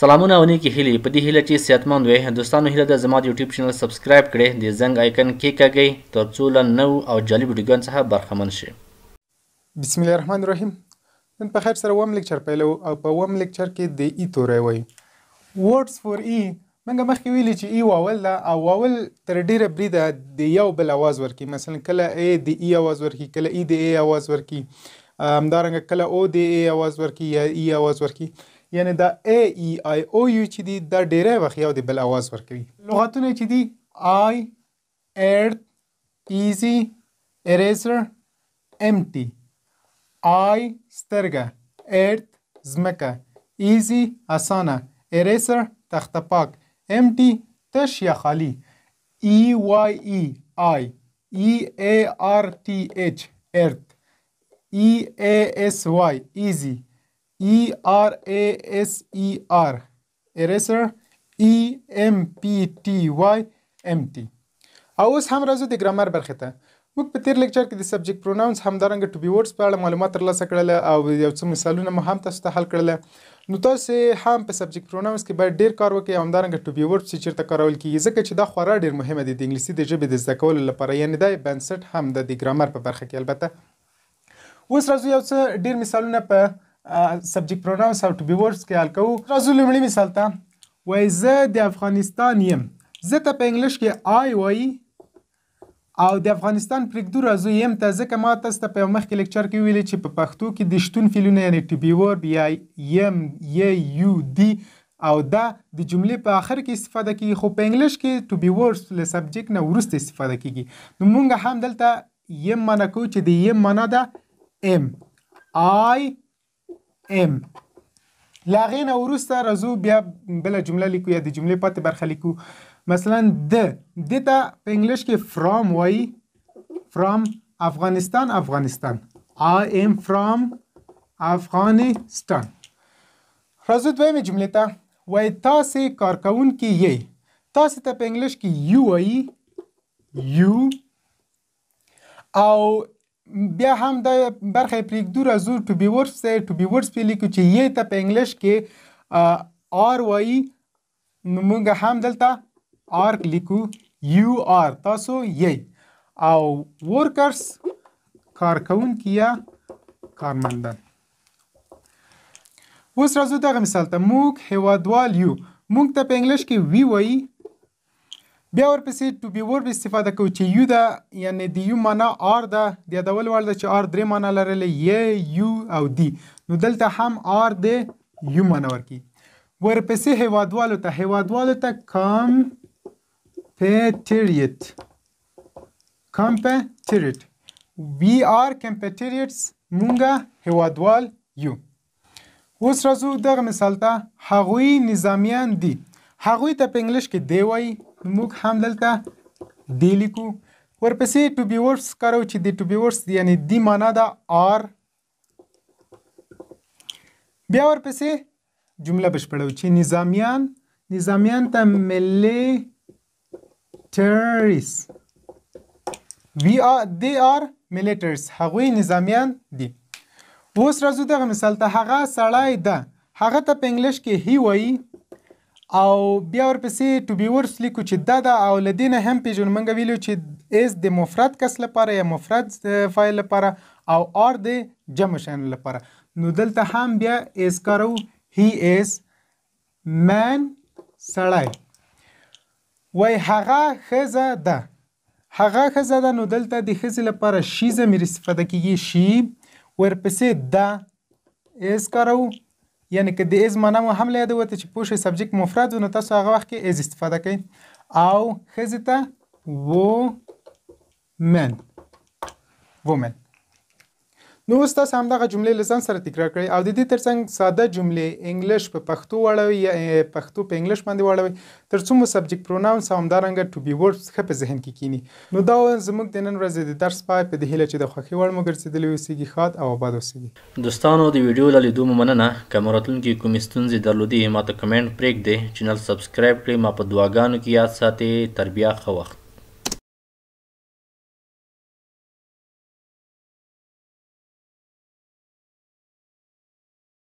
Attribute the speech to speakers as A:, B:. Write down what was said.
A: سلامونه او نیکی هیلې په دې هیله چې صحتمند وي دوستانو هیله ده زما د یوټیوب چینل سبسکرایب کړئ د زنګ آیکن کې کږئ ترڅو له نو او جالب ویډیوګان څخه برخمن شئ بسم الله الرحمن الرحیم نن په خیر سره وم لیکچر پیلو او په وم لیکچر کې د ای تورې وای ورډز فور ای منګه مخکې ویلي چې ای واول ده او واول تر ډیره بریده د یو بل आवाज ورکی مثلا کله ای د e ای आवाज ورکی کله ای e د ای आवाज ورکی همدارنګه کله او د ای आवाज ورکی یا e ای आवाज ورکی یعنی دا ا ای ای او یو چې دی دا ډیره وخت یو دی بل आवाज ورکوي لغتونه چې دی آی ارت ایزی اریزر امټي آی سترګه ارت زمکه ایزی اسانه اریزر تخته پاک امټي تش یا خالی ای وای ای آی ای ا ار ټی ایچ ارت ای ا اس وای ایزی E R A S E R eraser E M P T Y M T او اوس هم راځو د ګرامر برخه ته موږ په تیر لیکچر کې د سبجیکټ پروناونس همدارنګه ټو بی ورډز په اړه معلومات ترلاسه کړل او یو څه مثالونه مو هم تاسو ته حل کړل نو تاسو هم په سبجیکټ پروناونس کې باید ډیر کار وکړئ همدارنګه ټو بی ورډز چې چیرته کارول کیږي ځکه چې دا خورا ډیر مهمه دي د انګلیسي د ژبې د زده کولو لپاره یعنی دا بنسټ هم د ګرامر په برخه کې البته اوس راځو یو څه ډیر مثالونه په سبجیکټ پروناونس او ټو بی ورډز خیال کوو راځو لومړي مثال ته وایي زه د افغانستان یم زه ته په انګلیش کې آی وایي او د افغانستان پرېږدو راځو یم ته ځکه ما تاسو ته په یو مخکې لیکچر کې ویلي چې په پښتو کې د شتون فعلونه یعنې ټو بي ورب یا یم ی یو دی او دا د جملې په آخر کې استفاده کیږي خو په انګلیش کې ټو بي وربس له سبجیکټ نه وروسته استفاده کیږي نو مونږ هم دلته یم معنا کوو چې د یم معنا ده ام آی ام لاغې نه وروسته راځو بیا بل جمله لیکو یا د جملې پاتې برخه لیکو مثلا د د ته په انګلیش کې فرام وایي فرام افغانستان افغانستان I am from افغانستان راځو دویمې جملې ته وای تاسې کارکونکي یې تاسې ته په انګلیش کې یو وایي یو او بیا هم دا برخه پریږدو راځو ټو بی ورډز ته ټو بی ورډز په لیکو چې یې ته په انګلیش کې آر وایي نو موږ هم دلته آر لیکو یو آر تاسو یې او ورکرز کارکونکي یا کارمندان اوس راځو دغه مثال ته موږ هیوادوال یو موږ ته په انګلیش کې وی وایي بیا ورپسې ټو بی ورب استفاده کوو چې یو ده یعنی د یو معنا آر ده د یادول وړ ده چې آر درې معنا لرلې ی یو او دی نو دلته هم آر د یو معنا ورکي ورپسې هیوادوالو ته هیوادوالو ته کمپیټریټ کمپیټریټ وی آر کمپیټریټس مونږه هیوادوال یو اوس راځو دغه مثال ته هغوی نظامیان دي هغوی ته په انګلیش کې دی وایي موږ هم دلته دی لیکو ورپسې ټو بی وربس کارو چې دی ټو بی وربس یعنی دی معنا ده آر بیا ورپسې جمله بشپړو چې نظامیان نظامیان ته ملیټریز وی آر دی آر ملیټرز هغوی نظامیان دي اوس راځو دغه مثال ته هغه سړی ده هغه ته په انګلیش کې هی وایي او بیا ورپسې ټو بی ورس لیکو چې دا دا او لدینه هم پیژن منګ ویلو چې اس د مفرد کس لپاره یا مفرد فایل لپاره او ار د جمع شین لپاره نو دلته هم بیا اس کارو هی اس من سړی وای هغه خزه ده هغه خزه ده نو دلته د خزه لپاره شی زمیر استفاده کیږي شی ورپسې دا اس کارو یعنی که د از معنا مو هم لیدو ته چې پوښي سبجیکټ مفرد ونه تاسو هغه وخت کې از استفاده کړئ او خزته وو من وومن نو اوس تاسو هم دغه جملې لزان سره تکرار کړئ او د دې ترڅنګ ساده جملې انګلیش په پښتو واړوي یا پښتو په انګلیش باندې واړوي تر څو مو سبجیکټ پروناونس او همدارنګه ټو بی ورډز ښه په ذهن کې کینی نو دا زموږ د نن ورځې د درس پای په د هیله چې د خوښي وړ مو ګرځېدلی اوسیږي ښاد او آباد اوسیږي دوستانو د ویډیو له لیدو مو مننه که مو راتلونکي کومې ستونزې درلودې ما ته کمنټ پرېږدئ چینل سبسکرایب کړئ ما په دعاګانو کې یاد ساتئ تر بیا ښه وخت